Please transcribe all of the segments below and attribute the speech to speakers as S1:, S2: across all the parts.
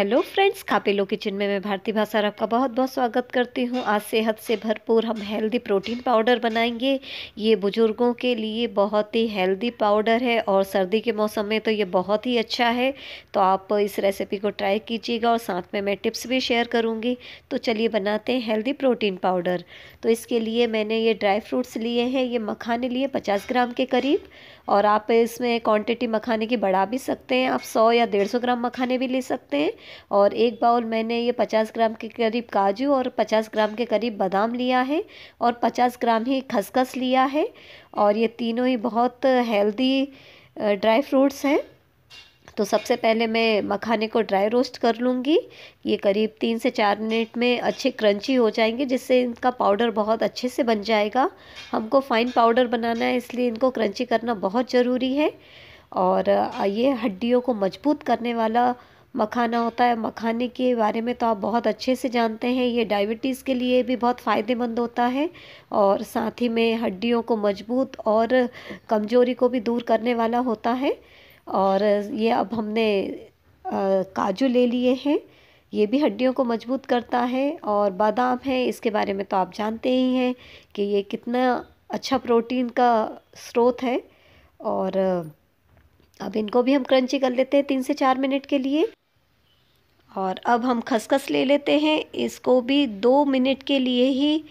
S1: hello friends खापेलो kitchen में मैं भारती भाषा आपका बहुत बहुत स्वागत करती हूँ आज सेहत से भरपूर हम हेल्दी प्रोटीन पाउडर बनाएंगे ये बुज़ुर्गों के लिए बहुत ही हेल्दी पाउडर है और सर्दी के मौसम में तो ये बहुत ही अच्छा है तो आप इस रेसिपी को ट्राई कीजिएगा और साथ में मैं टिप्स भी शेयर करूँगी तो चलिए बनाते हैं हेल्दी प्रोटीन पाउडर तो इसके लिए मैंने ये ड्राई फ्रूट्स लिए हैं ये मखाने लिए पचास ग्राम के करीब और आप इसमें क्वान्टिटी मखाने की बढ़ा भी सकते हैं आप सौ या डेढ़ ग्राम मखाने भी ले सकते हैं और एक बाउल मैंने ये पचास ग्राम के करीब काजू और पचास ग्राम के करीब बादाम लिया है और पचास ग्राम ही खसखस लिया है और ये तीनों ही बहुत हेल्दी ड्राई फ्रूट्स हैं तो सबसे पहले मैं मखाने को ड्राई रोस्ट कर लूँगी ये करीब तीन से चार मिनट में अच्छे क्रंची हो जाएंगे जिससे इनका पाउडर बहुत अच्छे से बन जाएगा हमको फ़ाइन पाउडर बनाना है इसलिए इनको क्रंची करना बहुत ज़रूरी है और ये हड्डियों को मजबूत करने वाला मखाना होता है मखाने के बारे में तो आप बहुत अच्छे से जानते हैं ये डायबिटीज़ के लिए भी बहुत फ़ायदेमंद होता है और साथ ही में हड्डियों को मजबूत और कमज़ोरी को भी दूर करने वाला होता है और ये अब हमने काजू ले लिए हैं ये भी हड्डियों को मजबूत करता है और बादाम है इसके बारे में तो आप जानते ही हैं कि ये कितना अच्छा प्रोटीन का स्रोत है और अब इनको भी हम क्रंची कर लेते हैं तीन से चार मिनट के लिए और अब हम खसखस ले लेते हैं इसको भी दो मिनट के लिए ही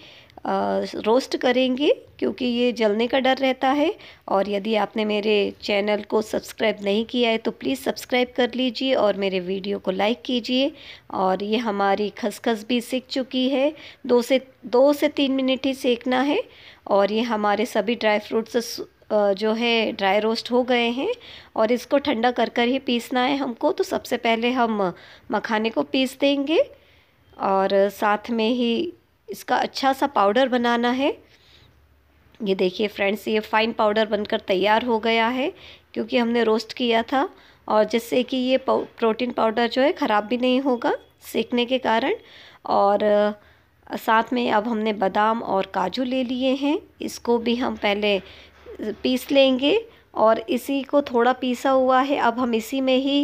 S1: आ, रोस्ट करेंगे क्योंकि ये जलने का डर रहता है और यदि आपने मेरे चैनल को सब्सक्राइब नहीं किया है तो प्लीज़ सब्सक्राइब कर लीजिए और मेरे वीडियो को लाइक कीजिए और ये हमारी खसखस भी सीख चुकी है दो से दो से तीन मिनट ही सेकना है और ये हमारे सभी ड्राई फ्रूट्स जो है ड्राई रोस्ट हो गए हैं और इसको ठंडा कर कर ही पीसना है हमको तो सबसे पहले हम मखाने को पीस देंगे और साथ में ही इसका अच्छा सा पाउडर बनाना है ये देखिए फ्रेंड्स ये फ़ाइन पाउडर बनकर तैयार हो गया है क्योंकि हमने रोस्ट किया था और जिससे कि ये प्रोटीन पाउडर जो है ख़राब भी नहीं होगा सेकने के कारण और साथ में अब हमने बादाम और काजू ले लिए हैं इसको भी हम पहले पीस लेंगे और इसी को थोड़ा पीसा हुआ है अब हम इसी में ही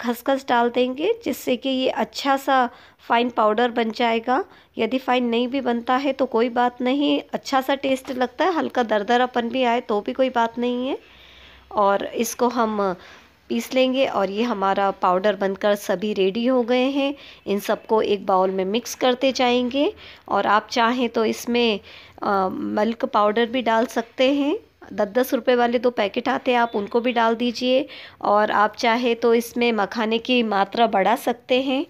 S1: खसखस डाल देंगे जिससे कि ये अच्छा सा फाइन पाउडर बन जाएगा यदि फाइन नहीं भी बनता है तो कोई बात नहीं अच्छा सा टेस्ट लगता है हल्का दरदरापन भी आए तो भी कोई बात नहीं है और इसको हम पीस लेंगे और ये हमारा पाउडर बनकर सभी रेडी हो गए हैं इन सबको एक बाउल में मिक्स करते जाएंगे और आप चाहें तो इसमें मिल्क पाउडर भी डाल सकते हैं दस दस रुपये वाले दो पैकेट आते हैं आप उनको भी डाल दीजिए और आप चाहे तो इसमें मखाने की मात्रा बढ़ा सकते हैं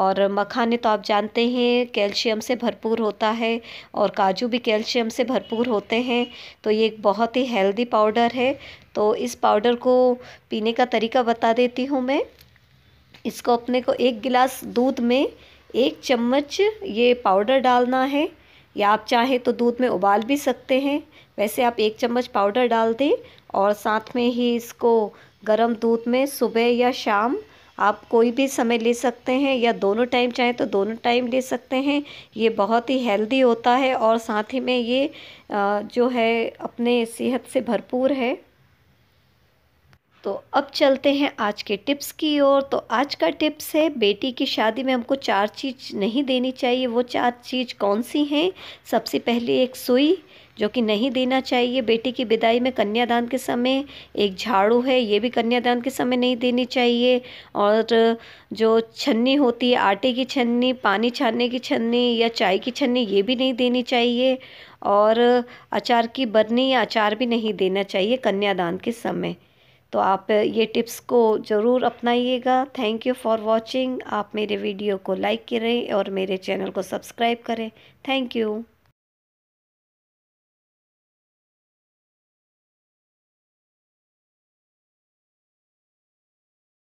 S1: और मखाने तो आप जानते हैं कैल्शियम से भरपूर होता है और काजू भी कैल्शियम से भरपूर होते हैं तो ये एक बहुत ही हेल्दी पाउडर है तो इस पाउडर को पीने का तरीका बता देती हूँ मैं इसको अपने को एक गिलास दूध में एक चम्मच ये पाउडर डालना है या आप चाहें तो दूध में उबाल भी सकते हैं वैसे आप एक चम्मच पाउडर डाल दें और साथ में ही इसको गर्म दूध में सुबह या शाम आप कोई भी समय ले सकते हैं या दोनों टाइम चाहें तो दोनों टाइम ले सकते हैं ये बहुत ही हेल्दी होता है और साथ ही में ये जो है अपने सेहत से भरपूर है तो अब चलते हैं आज के टिप्स की ओर तो आज का टिप्स है बेटी की शादी में हमको चार चीज़ नहीं देनी चाहिए वो चार चीज़ कौन सी हैं सबसे पहले एक सुई जो कि नहीं देना चाहिए बेटी की विदाई में कन्यादान के समय एक झाड़ू है ये भी कन्यादान के समय नहीं देनी चाहिए और जो छन्नी होती है आटे की छन्नी पानी छानने की छन्नी या चाय की छन्नी ये भी नहीं देनी चाहिए और अचार की बरनी या अचार भी नहीं देना चाहिए कन्यादान के समय तो आप ये टिप्स को ज़रूर अपनाइएगा थैंक यू फॉर वॉचिंग आप मेरे वीडियो को लाइक करें और मेरे चैनल को सब्सक्राइब करें थैंक यू